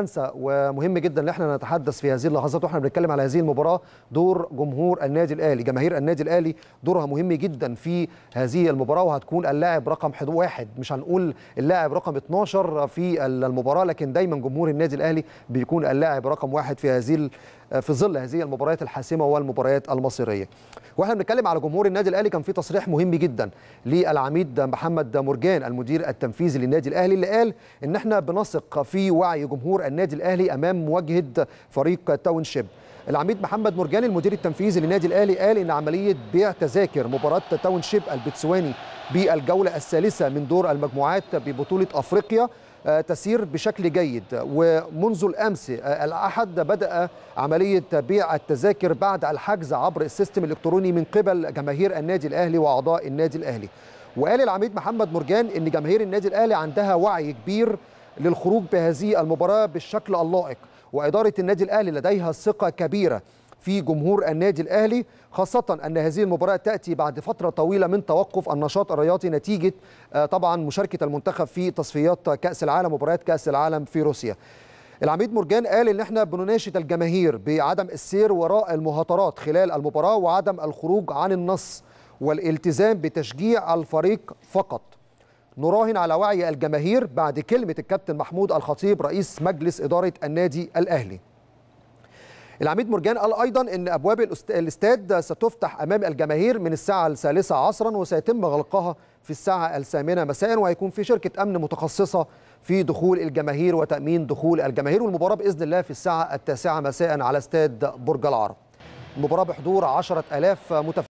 فرنسا ومهم جدا ان احنا نتحدث في هذه اللحظات واحنا بنتكلم على هذه المباراه دور جمهور النادي الاهلي جماهير النادي الاهلي دورها مهم جدا في هذه المباراه وهتكون اللاعب رقم واحد مش هنقول اللاعب رقم 12 في المباراه لكن دايما جمهور النادي الاهلي بيكون اللاعب رقم واحد في هذه في ظل هذه المباريات الحاسمه والمباريات المصيريه. واحنا بنتكلم على جمهور النادي الاهلي كان في تصريح مهم جدا للعميد محمد مرجان المدير التنفيذي للنادي الاهلي اللي قال ان احنا بنثق في وعي جمهور النادي الاهلي امام مواجهه فريق تاونشيب العميد محمد مرجان المدير التنفيذي للنادي الاهلي قال ان عمليه بيع تذاكر مباراه تاونشيب البتسواني بالجوله الثالثه من دور المجموعات ببطوله افريقيا آه، تسير بشكل جيد ومنذ الامس آه، الاحد بدا عمليه بيع التذاكر بعد الحجز عبر السيستم الالكتروني من قبل جماهير النادي الاهلي واعضاء النادي الاهلي وقال العميد محمد مرجان ان جماهير النادي الاهلي عندها وعي كبير للخروج بهذه المباراة بالشكل اللائق وإدارة النادي الأهلي لديها ثقة كبيرة في جمهور النادي الاهلي خاصه ان هذه المباراه تاتي بعد فتره طويله من توقف النشاط الرياضي نتيجه آه، طبعا مشاركه المنتخب في تصفيات كاس العالم مباريات كاس العالم في روسيا العميد مرجان قال ان احنا بنناشد الجماهير بعدم السير وراء المهاترات خلال المباراه وعدم الخروج عن النص والالتزام بتشجيع الفريق فقط نراهن على وعي الجماهير بعد كلمة الكابتن محمود الخطيب رئيس مجلس إدارة النادي الأهلي العميد مرجان قال ايضا ان ابواب الاستاد ستفتح امام الجماهير من الساعه الثالثه عصرا وسيتم غلقها في الساعه الثامنه مساء وهيكون في شركه امن متخصصه في دخول الجماهير وتامين دخول الجماهير والمباراه باذن الله في الساعه التاسعه مساء على استاد برج العرب المباراه بحضور 10000 متفرج